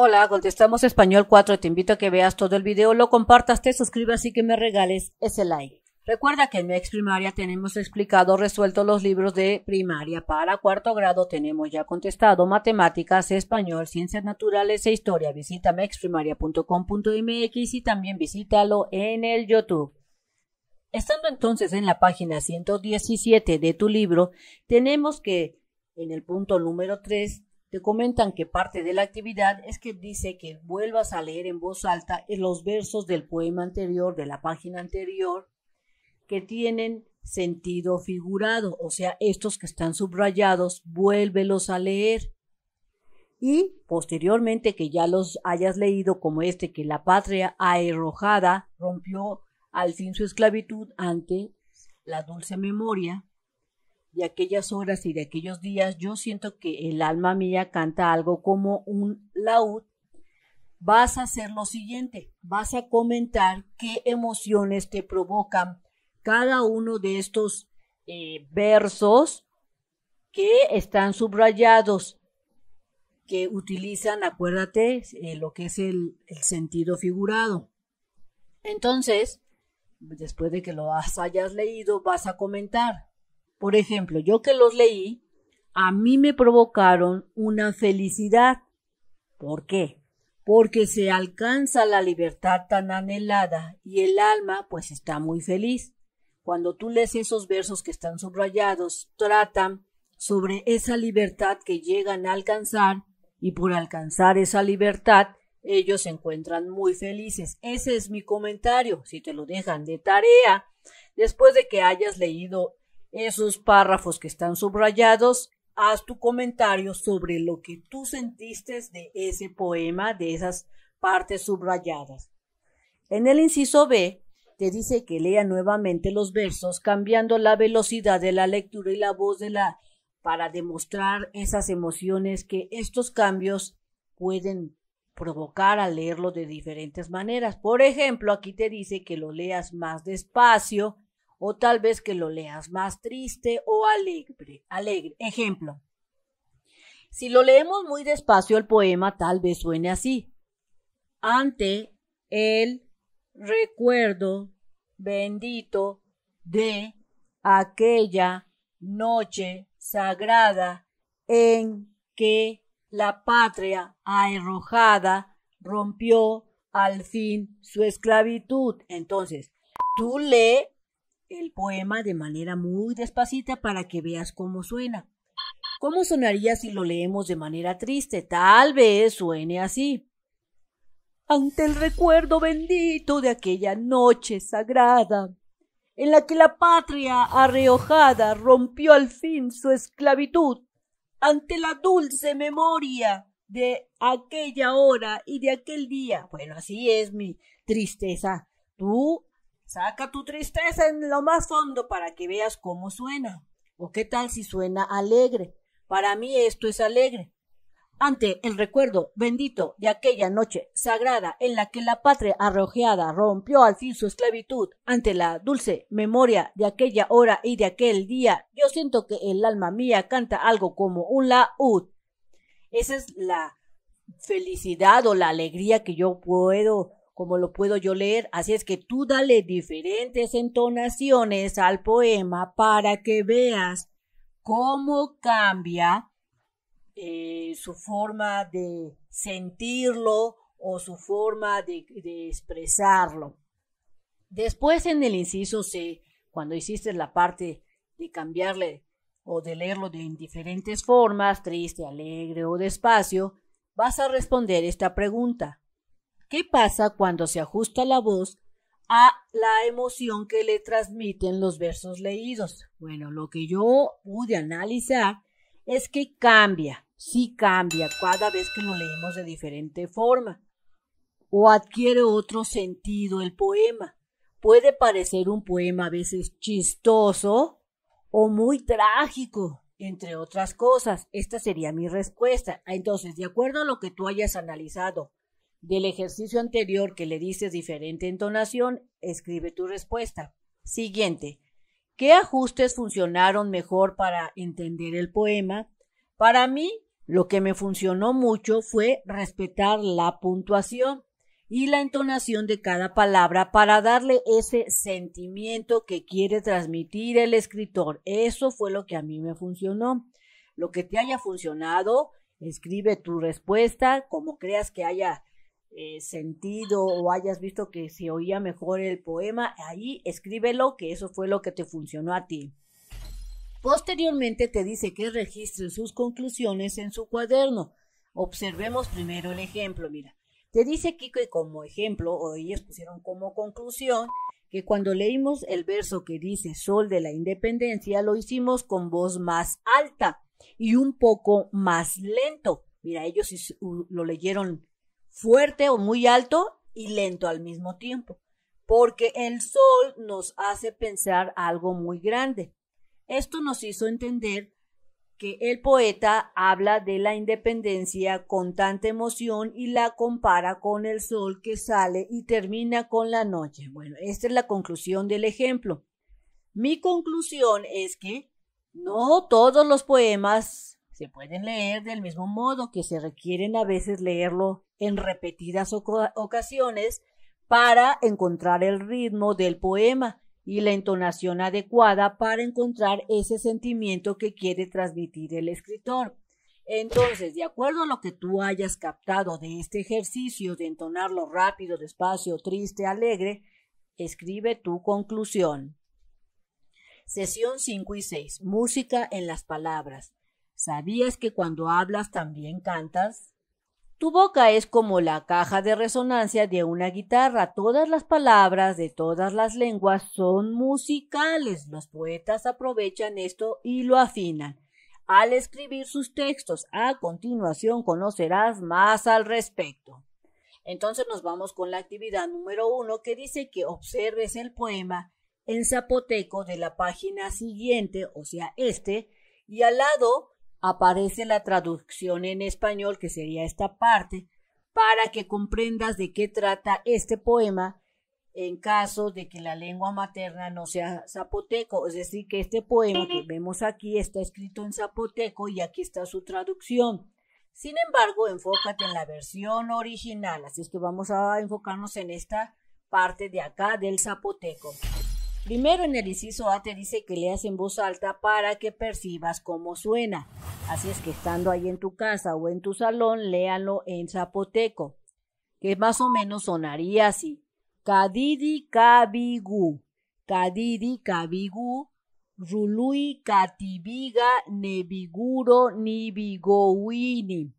Hola, contestamos español 4. Te invito a que veas todo el video, lo compartas, te suscribas y que me regales ese like. Recuerda que en mi primaria tenemos explicado, resuelto los libros de primaria. Para cuarto grado tenemos ya contestado matemáticas, español, ciencias naturales e historia. Visita mexprimaria.com.mx y también visítalo en el YouTube. Estando entonces en la página 117 de tu libro, tenemos que en el punto número 3 te comentan que parte de la actividad es que dice que vuelvas a leer en voz alta los versos del poema anterior, de la página anterior, que tienen sentido figurado, o sea, estos que están subrayados, vuélvelos a leer. Y posteriormente que ya los hayas leído como este, que la patria aerojada rompió al fin su esclavitud ante la dulce memoria, de aquellas horas y de aquellos días, yo siento que el alma mía canta algo como un laúd, vas a hacer lo siguiente, vas a comentar qué emociones te provocan cada uno de estos eh, versos que están subrayados, que utilizan, acuérdate, eh, lo que es el sentido figurado. Entonces, después de que lo hayas leído, vas a comentar por ejemplo, yo que los leí, a mí me provocaron una felicidad. ¿Por qué? Porque se alcanza la libertad tan anhelada y el alma pues está muy feliz. Cuando tú lees esos versos que están subrayados, tratan sobre esa libertad que llegan a alcanzar y por alcanzar esa libertad ellos se encuentran muy felices. Ese es mi comentario, si te lo dejan de tarea, después de que hayas leído esos párrafos que están subrayados, haz tu comentario sobre lo que tú sentiste de ese poema, de esas partes subrayadas. En el inciso B, te dice que lea nuevamente los versos, cambiando la velocidad de la lectura y la voz de la para demostrar esas emociones que estos cambios pueden provocar al leerlo de diferentes maneras. Por ejemplo, aquí te dice que lo leas más despacio, o tal vez que lo leas más triste o alegre. Ejemplo. Si lo leemos muy despacio el poema tal vez suene así. Ante el recuerdo bendito de aquella noche sagrada en que la patria arrojada rompió al fin su esclavitud. Entonces, tú lee el poema de manera muy despacita para que veas cómo suena. ¿Cómo sonaría si lo leemos de manera triste? Tal vez suene así. Ante el recuerdo bendito de aquella noche sagrada, en la que la patria arreojada rompió al fin su esclavitud, ante la dulce memoria de aquella hora y de aquel día. Bueno, así es mi tristeza. Tú Saca tu tristeza en lo más fondo para que veas cómo suena. ¿O qué tal si suena alegre? Para mí esto es alegre. Ante el recuerdo bendito de aquella noche sagrada en la que la patria arrojeada rompió al fin su esclavitud, ante la dulce memoria de aquella hora y de aquel día, yo siento que el alma mía canta algo como un laúd. Esa es la felicidad o la alegría que yo puedo como lo puedo yo leer. Así es que tú dale diferentes entonaciones al poema para que veas cómo cambia eh, su forma de sentirlo o su forma de, de expresarlo. Después en el inciso C, cuando hiciste la parte de cambiarle o de leerlo de diferentes formas, triste, alegre o despacio, vas a responder esta pregunta. ¿Qué pasa cuando se ajusta la voz a la emoción que le transmiten los versos leídos? Bueno, lo que yo pude analizar es que cambia, sí cambia cada vez que lo leemos de diferente forma o adquiere otro sentido el poema. Puede parecer un poema a veces chistoso o muy trágico, entre otras cosas. Esta sería mi respuesta. Entonces, de acuerdo a lo que tú hayas analizado del ejercicio anterior que le dices diferente entonación, escribe tu respuesta. Siguiente. ¿Qué ajustes funcionaron mejor para entender el poema? Para mí, lo que me funcionó mucho fue respetar la puntuación y la entonación de cada palabra para darle ese sentimiento que quiere transmitir el escritor. Eso fue lo que a mí me funcionó. Lo que te haya funcionado, escribe tu respuesta como creas que haya eh, sentido o hayas visto que se oía mejor el poema, ahí escríbelo, que eso fue lo que te funcionó a ti. Posteriormente te dice que registres sus conclusiones en su cuaderno. Observemos primero el ejemplo, mira. Te dice Kiko que como ejemplo, o ellos pusieron como conclusión, que cuando leímos el verso que dice Sol de la Independencia, lo hicimos con voz más alta y un poco más lento. Mira, ellos lo leyeron fuerte o muy alto y lento al mismo tiempo, porque el sol nos hace pensar algo muy grande. Esto nos hizo entender que el poeta habla de la independencia con tanta emoción y la compara con el sol que sale y termina con la noche. Bueno, esta es la conclusión del ejemplo. Mi conclusión es que no todos los poemas se pueden leer del mismo modo que se requieren a veces leerlo en repetidas ocasiones para encontrar el ritmo del poema y la entonación adecuada para encontrar ese sentimiento que quiere transmitir el escritor. Entonces, de acuerdo a lo que tú hayas captado de este ejercicio de entonarlo rápido, despacio, triste, alegre, escribe tu conclusión. Sesión 5 y 6. Música en las palabras. ¿Sabías que cuando hablas también cantas? Tu boca es como la caja de resonancia de una guitarra. Todas las palabras de todas las lenguas son musicales. Los poetas aprovechan esto y lo afinan. Al escribir sus textos, a continuación conocerás más al respecto. Entonces nos vamos con la actividad número uno que dice que observes el poema en zapoteco de la página siguiente, o sea, este, y al lado aparece la traducción en español, que sería esta parte, para que comprendas de qué trata este poema en caso de que la lengua materna no sea zapoteco. Es decir, que este poema que vemos aquí está escrito en zapoteco y aquí está su traducción. Sin embargo, enfócate en la versión original, así es que vamos a enfocarnos en esta parte de acá del zapoteco. Primero en el inciso A te dice que leas en voz alta para que percibas cómo suena. Así es que estando ahí en tu casa o en tu salón, léanlo en zapoteco, que más o menos sonaría así. Kadidi kabigu, kadidi kabigu, rului katibiga nebiguro nibigowini.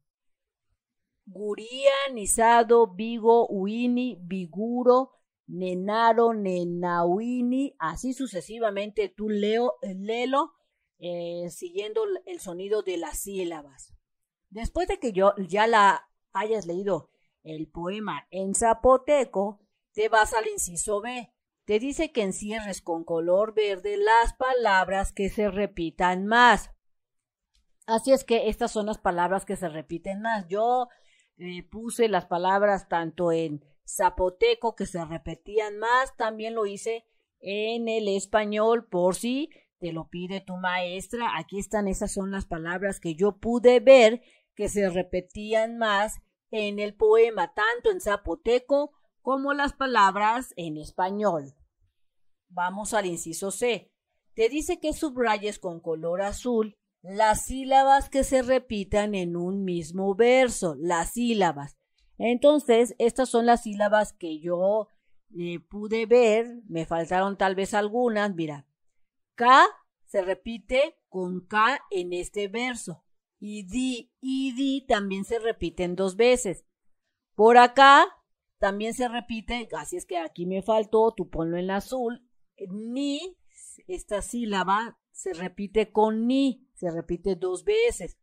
Guría nisado bigo uini biguro Nenaro, Nenawini, así sucesivamente tú leo, léelo eh, siguiendo el sonido de las sílabas. Después de que yo ya la hayas leído el poema en zapoteco, te vas al inciso B. Te dice que encierres con color verde las palabras que se repitan más. Así es que estas son las palabras que se repiten más. Yo eh, puse las palabras tanto en zapoteco que se repetían más. También lo hice en el español por si te lo pide tu maestra. Aquí están, esas son las palabras que yo pude ver que se repetían más en el poema, tanto en zapoteco como las palabras en español. Vamos al inciso C. Te dice que subrayes con color azul las sílabas que se repitan en un mismo verso, las sílabas. Entonces, estas son las sílabas que yo eh, pude ver. Me faltaron tal vez algunas. Mira, K se repite con K en este verso. Y di, y di también se repiten dos veces. Por acá también se repite, así es que aquí me faltó, tú ponlo en azul. Ni, esta sílaba se repite con ni, se repite dos veces.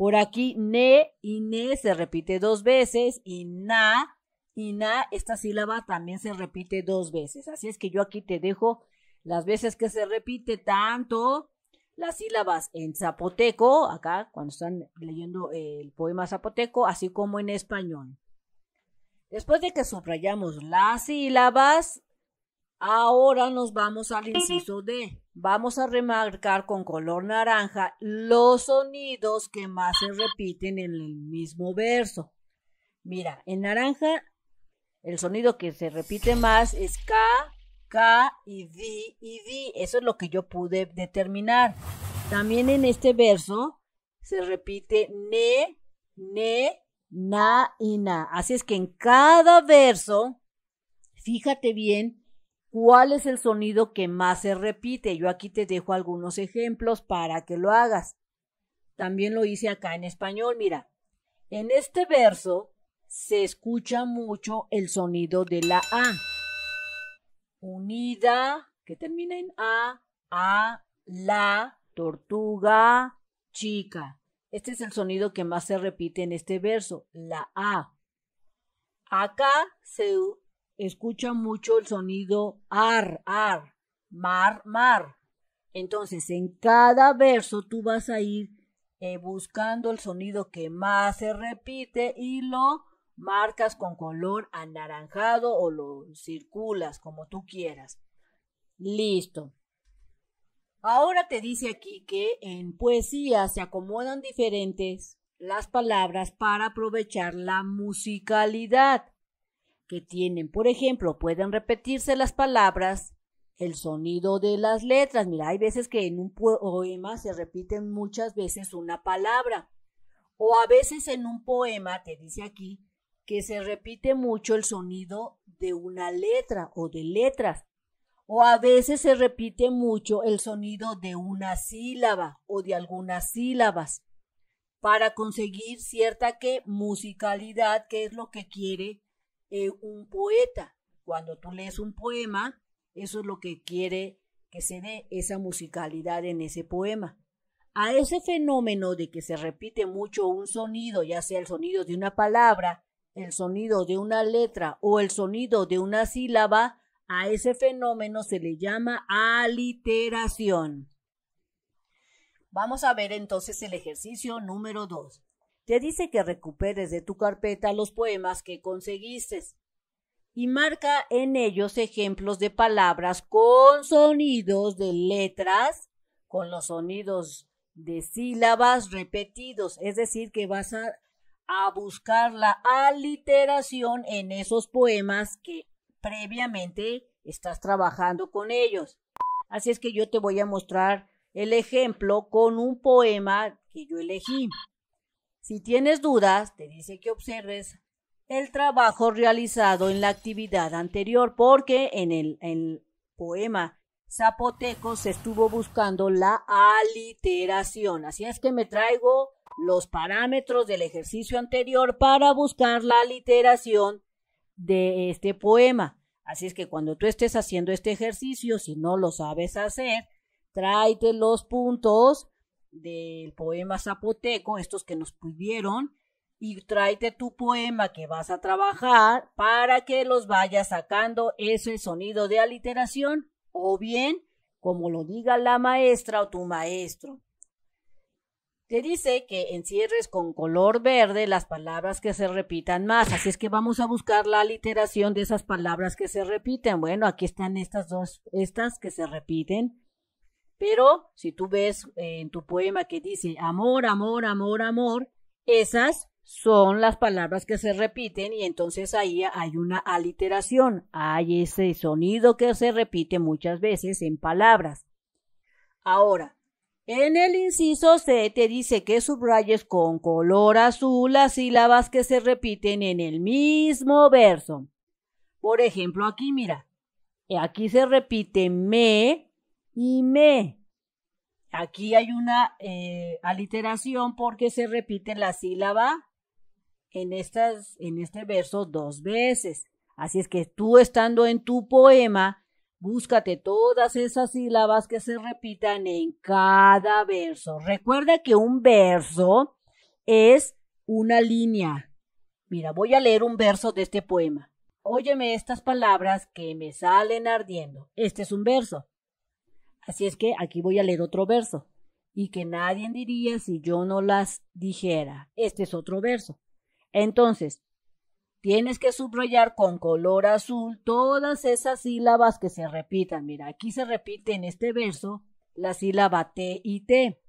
Por aquí, ne y ne se repite dos veces y na y na, esta sílaba también se repite dos veces. Así es que yo aquí te dejo las veces que se repite tanto las sílabas en zapoteco, acá cuando están leyendo el poema zapoteco, así como en español. Después de que subrayamos las sílabas, Ahora nos vamos al inciso D. Vamos a remarcar con color naranja los sonidos que más se repiten en el mismo verso. Mira, en naranja el sonido que se repite más es K, K y D y D. Eso es lo que yo pude determinar. También en este verso se repite ne, ne, na y na. Así es que en cada verso, fíjate bien cuál es el sonido que más se repite. Yo aquí te dejo algunos ejemplos para que lo hagas. También lo hice acá en español, mira. En este verso se escucha mucho el sonido de la A. Unida, que termina en A, A, la, tortuga, chica. Este es el sonido que más se repite en este verso, la A. Acá se escucha mucho el sonido ar, ar, mar, mar. Entonces, en cada verso tú vas a ir eh, buscando el sonido que más se repite y lo marcas con color anaranjado o lo circulas como tú quieras. Listo. Ahora te dice aquí que en poesía se acomodan diferentes las palabras para aprovechar la musicalidad que tienen. Por ejemplo, pueden repetirse las palabras, el sonido de las letras. Mira, hay veces que en un poema se repiten muchas veces una palabra. O a veces en un poema, te dice aquí, que se repite mucho el sonido de una letra o de letras. O a veces se repite mucho el sonido de una sílaba o de algunas sílabas para conseguir cierta que musicalidad, que es lo que quiere eh, un poeta. Cuando tú lees un poema, eso es lo que quiere que se dé esa musicalidad en ese poema. A ese fenómeno de que se repite mucho un sonido, ya sea el sonido de una palabra, el sonido de una letra o el sonido de una sílaba, a ese fenómeno se le llama aliteración. Vamos a ver entonces el ejercicio número 2. Te dice que recuperes de tu carpeta los poemas que conseguiste y marca en ellos ejemplos de palabras con sonidos de letras, con los sonidos de sílabas repetidos, es decir, que vas a, a buscar la aliteración en esos poemas que previamente estás trabajando con ellos. Así es que yo te voy a mostrar el ejemplo con un poema que yo elegí. Si tienes dudas, te dice que observes el trabajo realizado en la actividad anterior, porque en el, poema zapoteco se estuvo buscando la aliteración. Así es que me traigo los parámetros del ejercicio anterior para buscar la aliteración de este poema. Así es que cuando tú estés haciendo este ejercicio, si no lo sabes hacer, tráete los puntos del poema zapoteco, estos que nos pidieron, y tráete tu poema que vas a trabajar para que los vayas sacando ese sonido de aliteración, o bien, como lo diga la maestra o tu maestro. Te dice que encierres con color verde las palabras que se repitan más. Así es que vamos a buscar la aliteración de esas palabras que se repiten. Bueno, aquí están estas dos, estas que se repiten. Pero si tú ves eh, en tu poema que dice amor, amor, amor, amor, esas son las palabras que se repiten y entonces ahí hay una aliteración, hay ese sonido que se repite muchas veces en palabras. Ahora, en el inciso C te dice que subrayes con color azul las sílabas que se repiten en el mismo verso. Por ejemplo, aquí mira, aquí se repite me, y me. Aquí hay una eh, aliteración porque se repite la sílaba en, estas, en este verso dos veces. Así es que tú estando en tu poema, búscate todas esas sílabas que se repitan en cada verso. Recuerda que un verso es una línea. Mira, voy a leer un verso de este poema. Óyeme estas palabras que me salen ardiendo. Este es un verso. Así es que aquí voy a leer otro verso. Y que nadie diría si yo no las dijera. Este es otro verso. Entonces, tienes que subrayar con color azul todas esas sílabas que se repitan. Mira, aquí se repite en este verso la sílaba T y T.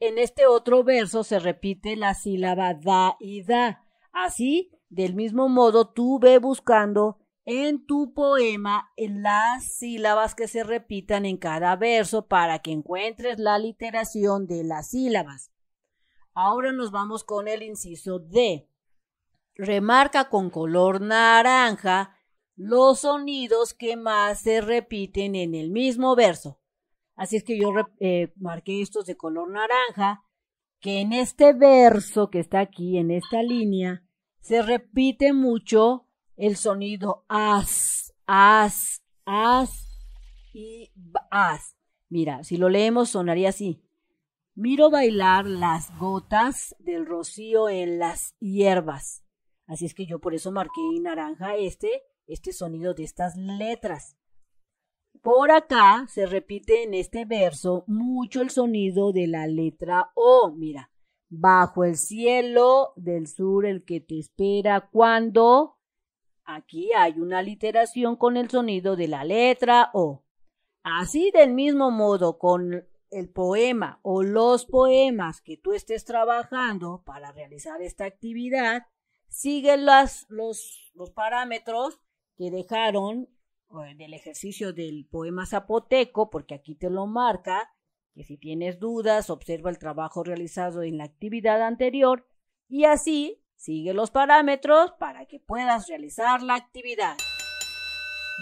En este otro verso se repite la sílaba da y da. Así, del mismo modo, tú ve buscando en tu poema las sílabas que se repitan en cada verso para que encuentres la literación de las sílabas. Ahora nos vamos con el inciso D. Remarca con color naranja los sonidos que más se repiten en el mismo verso. Así es que yo eh, marqué estos de color naranja, que en este verso que está aquí, en esta línea, se repite mucho el sonido as, as, as y as. Mira, si lo leemos sonaría así. Miro bailar las gotas del rocío en las hierbas. Así es que yo por eso marqué en naranja este, este sonido de estas letras. Por acá se repite en este verso mucho el sonido de la letra O. Mira, bajo el cielo del sur el que te espera cuando Aquí hay una literación con el sonido de la letra O. Así del mismo modo con el poema o los poemas que tú estés trabajando para realizar esta actividad, sigue las, los, los parámetros que dejaron eh, el ejercicio del poema zapoteco, porque aquí te lo marca, que si tienes dudas, observa el trabajo realizado en la actividad anterior y así Sigue los parámetros para que puedas realizar la actividad.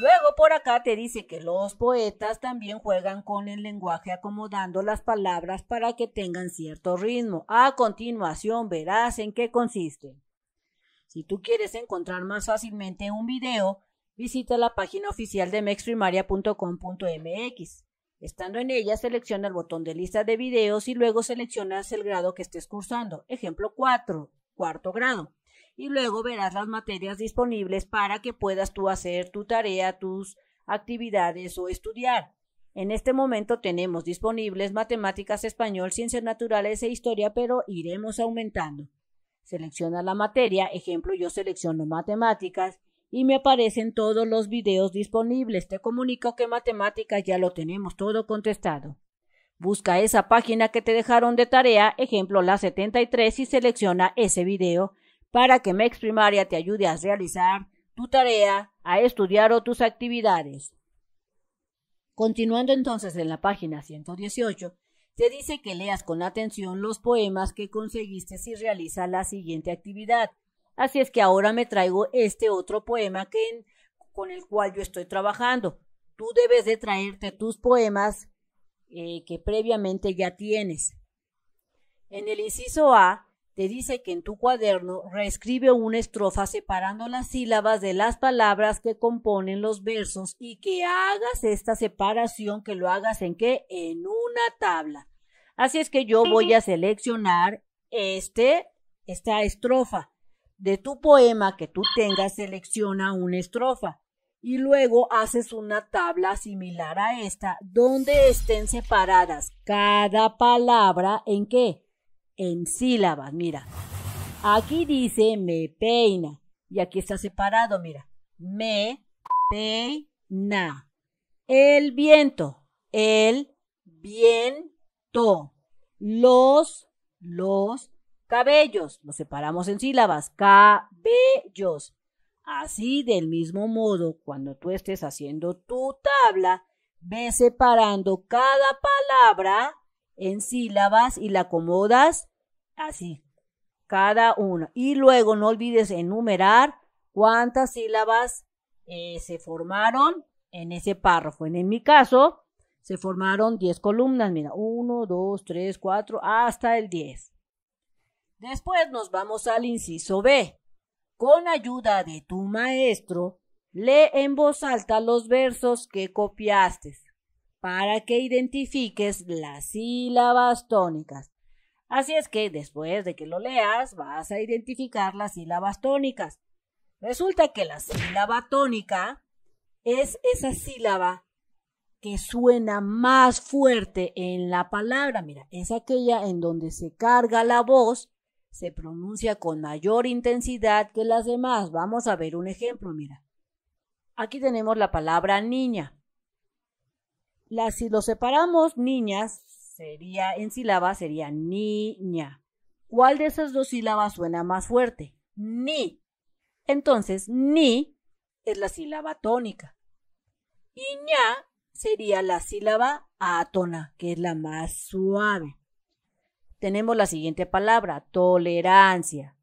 Luego por acá te dice que los poetas también juegan con el lenguaje acomodando las palabras para que tengan cierto ritmo. A continuación verás en qué consiste. Si tú quieres encontrar más fácilmente un video, visita la página oficial de mexprimaria.com.mx. Estando en ella, selecciona el botón de lista de videos y luego seleccionas el grado que estés cursando. Ejemplo 4 cuarto grado. Y luego verás las materias disponibles para que puedas tú hacer tu tarea, tus actividades o estudiar. En este momento tenemos disponibles matemáticas, español, ciencias naturales e historia, pero iremos aumentando. Selecciona la materia, ejemplo, yo selecciono matemáticas y me aparecen todos los videos disponibles. Te comunico que matemáticas ya lo tenemos todo contestado. Busca esa página que te dejaron de tarea, ejemplo la 73, y selecciona ese video para que MEX Primaria te ayude a realizar tu tarea, a estudiar o tus actividades. Continuando entonces en la página 118, te dice que leas con atención los poemas que conseguiste si realiza la siguiente actividad. Así es que ahora me traigo este otro poema que, con el cual yo estoy trabajando. Tú debes de traerte tus poemas eh, que previamente ya tienes. En el inciso A te dice que en tu cuaderno reescribe una estrofa separando las sílabas de las palabras que componen los versos y que hagas esta separación, que lo hagas en qué? En una tabla. Así es que yo voy a seleccionar este, esta estrofa. De tu poema que tú tengas, selecciona una estrofa y luego haces una tabla similar a esta donde estén separadas cada palabra en qué? En sílabas, mira. Aquí dice me peina y aquí está separado, mira. Me peina. El viento, el viento. Los, los cabellos. Los separamos en sílabas. Cabellos. Así del mismo modo, cuando tú estés haciendo tu tabla, ve separando cada palabra en sílabas y la acomodas así, cada una. Y luego no olvides enumerar cuántas sílabas eh, se formaron en ese párrafo. En, mi caso, se formaron 10 columnas, mira, 1, 2, 3, 4, hasta el 10. Después nos vamos al inciso B con ayuda de tu maestro, lee en voz alta los versos que copiaste para que identifiques las sílabas tónicas. Así es que después de que lo leas vas a identificar las sílabas tónicas. Resulta que la sílaba tónica es esa sílaba que suena más fuerte en la palabra. Mira, es aquella en donde se carga la voz se pronuncia con mayor intensidad que las demás. Vamos a ver un ejemplo, mira. Aquí tenemos la palabra niña. La, si lo separamos niñas, sería en sílaba sería niña. ¿Cuál de esas dos sílabas suena más fuerte? Ni. Entonces, ni es la sílaba tónica. Y sería la sílaba átona, que es la más suave tenemos la siguiente palabra, tolerancia.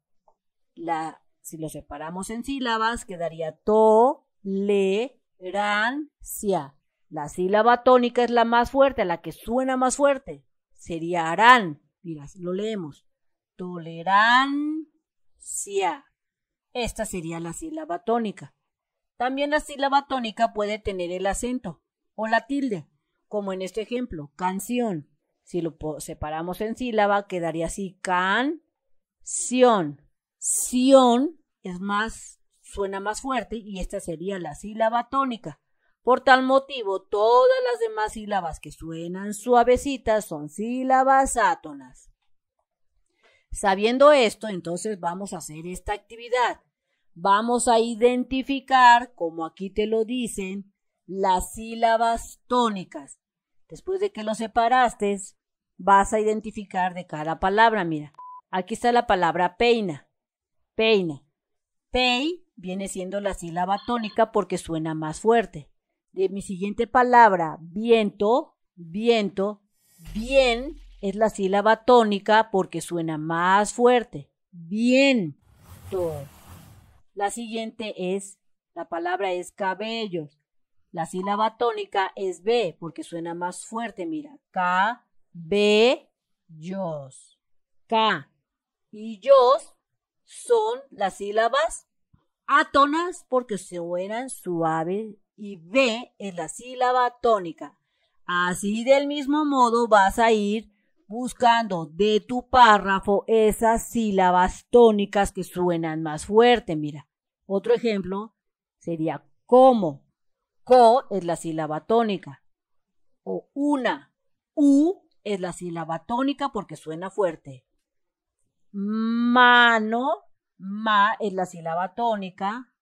La, si lo separamos en sílabas, quedaría to, le, ran, cia. La sílaba tónica es la más fuerte, la que suena más fuerte. Sería harán. Mira, lo leemos. Tolerancia. Esta sería la sílaba tónica. También la sílaba tónica puede tener el acento o la tilde, como en este ejemplo, canción. Si lo separamos en sílaba, quedaría así can, Sión es más, suena más fuerte y esta sería la sílaba tónica. Por tal motivo, todas las demás sílabas que suenan suavecitas son sílabas átonas. Sabiendo esto, entonces vamos a hacer esta actividad. Vamos a identificar, como aquí te lo dicen, las sílabas tónicas. Después de que lo separaste, vas a identificar de cada palabra. Mira, aquí está la palabra peina. Peina. Pei viene siendo la sílaba tónica porque suena más fuerte. De mi siguiente palabra, viento, viento, bien es la sílaba tónica porque suena más fuerte. Viento. La siguiente es, la palabra es cabellos. La sílaba tónica es B porque suena más fuerte, mira, K yos, K y yos son las sílabas átonas porque suenan suave y B es la sílaba tónica. Así del mismo modo vas a ir buscando de tu párrafo esas sílabas tónicas que suenan más fuerte. Mira, otro ejemplo sería como. Co es la sílaba tónica. O una. U es la sílaba tónica porque suena fuerte. Mano, ma es la sílaba tónica.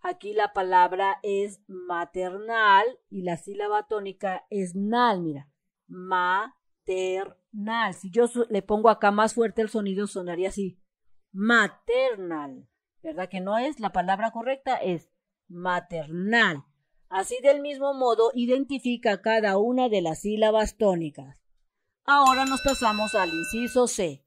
Aquí la palabra es maternal y la sílaba tónica es nal, mira. Maternal. Si yo le pongo acá más fuerte el sonido, sonaría así. Maternal. ¿Verdad que no es? La palabra correcta es maternal. Así del mismo modo, identifica cada una de las sílabas tónicas. Ahora nos pasamos al inciso C.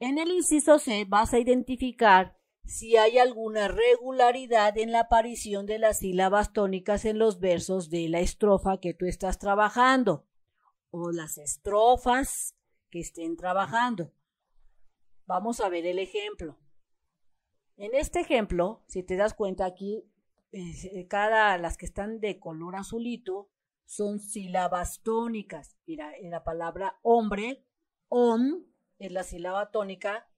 En el inciso C vas a identificar si hay alguna regularidad en la aparición de las sílabas tónicas en los versos de la estrofa que tú estás trabajando o las estrofas que estén trabajando. Vamos a ver el ejemplo. En este ejemplo, si te das cuenta aquí, eh, cada las que están de color azulito son sílabas tónicas. Mira, en la palabra hombre, om es la sílaba tónica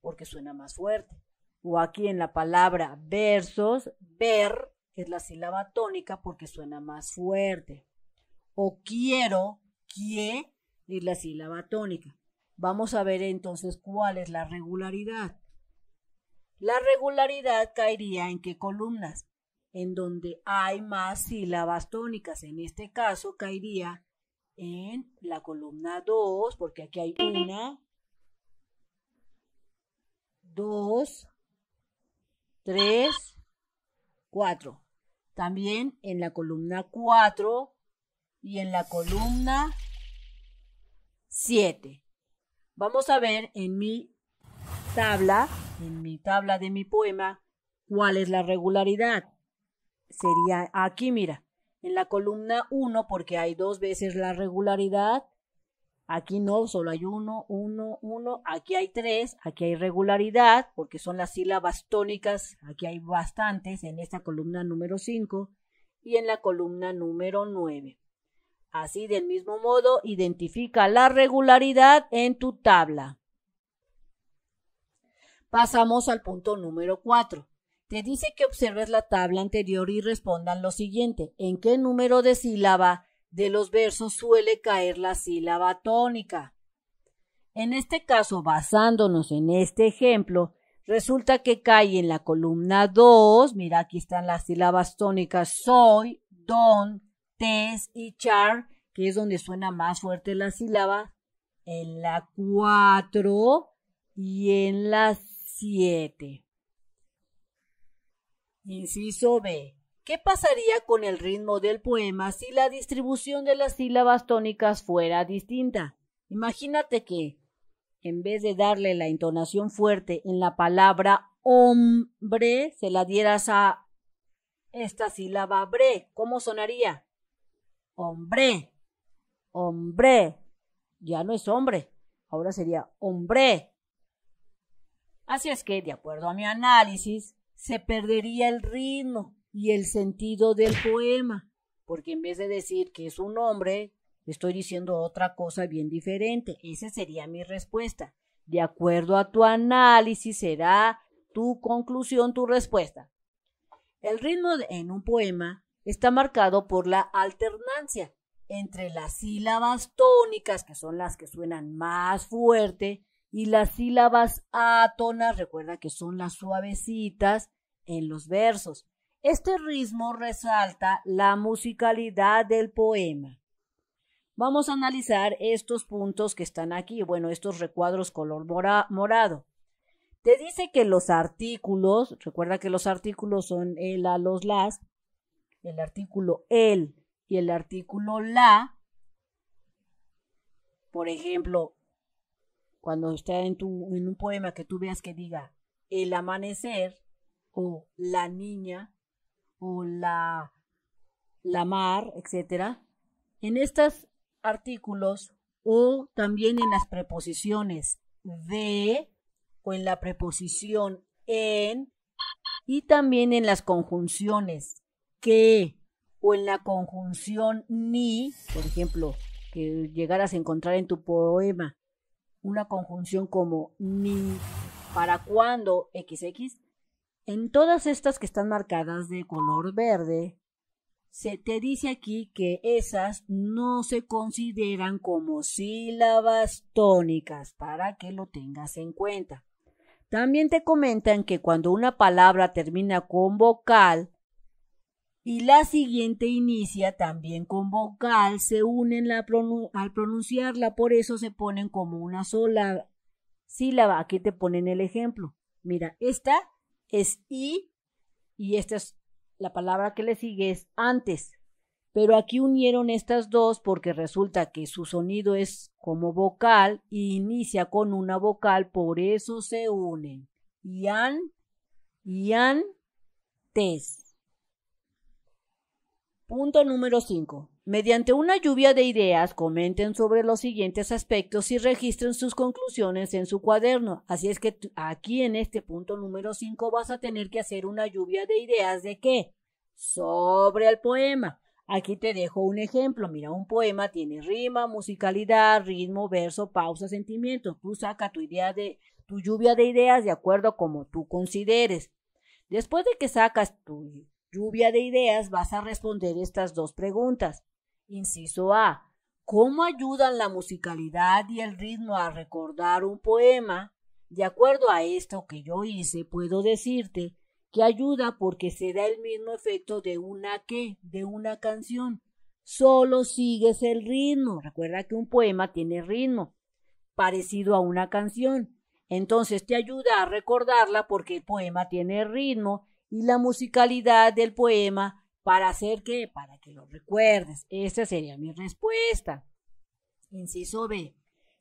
porque suena más fuerte. O aquí en la palabra versos, ver es la sílaba tónica porque suena más fuerte. O quiero, quie es la sílaba tónica. Vamos a ver entonces cuál es la regularidad. La regularidad caería en qué columnas? en donde hay más sílabas tónicas. En este caso caería en la columna 2, porque aquí hay una, dos, tres, cuatro. También en la columna 4 y en la columna 7. Vamos a ver en mi tabla, en mi tabla de mi poema, cuál es la regularidad sería aquí, mira, en la columna 1, porque hay dos veces la regularidad. Aquí no, solo hay uno, uno, uno. Aquí hay tres, aquí hay regularidad, porque son las sílabas tónicas. Aquí hay bastantes en esta columna número 5 y en la columna número 9. Así, del mismo modo, identifica la regularidad en tu tabla. Pasamos al punto número 4. Te dice que observes la tabla anterior y respondan lo siguiente. ¿En qué número de sílaba de los versos suele caer la sílaba tónica? En este caso, basándonos en este ejemplo, resulta que cae en la columna 2, mira aquí están las sílabas tónicas soy, don, tes y char, que es donde suena más fuerte la sílaba, en la 4 y en la 7. Inciso B. ¿Qué pasaría con el ritmo del poema si la distribución de las sílabas tónicas fuera distinta? Imagínate que, en vez de darle la entonación fuerte en la palabra hombre, se la dieras a esta sílaba bre. ¿Cómo sonaría? Hombre, hombre. Ya no es hombre, ahora sería hombre. Así es que, de acuerdo a mi análisis, se perdería el ritmo y el sentido del poema, porque en vez de decir que es un hombre, estoy diciendo otra cosa bien diferente. Esa sería mi respuesta. De acuerdo a tu análisis será tu conclusión, tu respuesta. El ritmo en un poema está marcado por la alternancia entre las sílabas tónicas, que son las que suenan más fuerte, y las sílabas átonas, recuerda que son las suavecitas en los versos. Este ritmo resalta la musicalidad del poema. Vamos a analizar estos puntos que están aquí, bueno, estos recuadros color morado. Te dice que los artículos, recuerda que los artículos son el, a, los, las, el artículo el y el artículo la. Por ejemplo, cuando está en, en un poema que tú veas que diga el amanecer o la niña o la, la mar, etc. en estos artículos o también en las preposiciones de o en la preposición en y también en las conjunciones que o en la conjunción ni, por ejemplo, que llegaras a encontrar en tu poema una conjunción como ni para cuando, XX, en todas estas que están marcadas de color verde, se te dice aquí que esas no se consideran como sílabas tónicas para que lo tengas en cuenta. También te comentan que cuando una palabra termina con vocal, y la siguiente inicia también con vocal, se unen al pronunciarla, por eso se ponen como una sola sílaba. Aquí te ponen el ejemplo. Mira, esta es I y esta es la palabra que le sigue es antes. Pero aquí unieron estas dos porque resulta que su sonido es como vocal y inicia con una vocal, por eso se unen. Ian, Ian, tes. Punto número 5. Mediante una lluvia de ideas, comenten sobre los siguientes aspectos y registren sus conclusiones en su cuaderno. Así es que aquí en este punto número 5 vas a tener que hacer una lluvia de ideas de qué? Sobre el poema. Aquí te dejo un ejemplo. Mira, un poema tiene rima, musicalidad, ritmo, verso, pausa, sentimiento. Tú saca tu idea de tu lluvia de ideas de acuerdo como tú consideres. Después de que sacas tu lluvia de ideas vas a responder estas dos preguntas. Inciso A. ¿Cómo ayudan la musicalidad y el ritmo a recordar un poema? De acuerdo a esto que yo hice, puedo decirte que ayuda porque se da el mismo efecto de una que, de una canción. Solo sigues el ritmo. Recuerda que un poema tiene ritmo, parecido a una canción. Entonces te ayuda a recordarla porque el poema tiene ritmo y la musicalidad del poema para hacer que, para que lo recuerdes. Esa sería mi respuesta. Inciso B.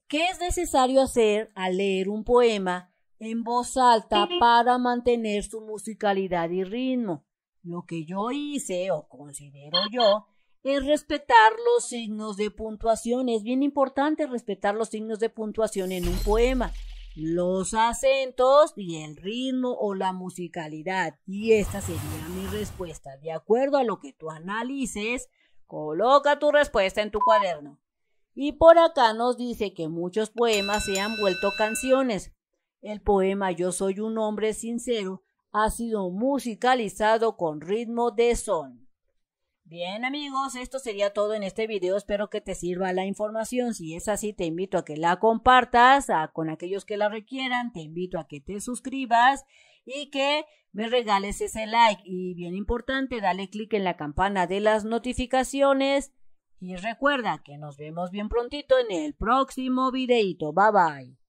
¿Qué es necesario hacer al leer un poema en voz alta para mantener su musicalidad y ritmo? Lo que yo hice o considero yo es respetar los signos de puntuación. Es bien importante respetar los signos de puntuación en un poema los acentos y el ritmo o la musicalidad. Y esta sería mi respuesta. De acuerdo a lo que tú analices, coloca tu respuesta en tu cuaderno. Y por acá nos dice que muchos poemas se han vuelto canciones. El poema Yo soy un hombre sincero ha sido musicalizado con ritmo de son. Bien amigos, esto sería todo en este video, espero que te sirva la información, si es así te invito a que la compartas con aquellos que la requieran, te invito a que te suscribas y que me regales ese like y bien importante, dale clic en la campana de las notificaciones y recuerda que nos vemos bien prontito en el próximo videito, bye bye.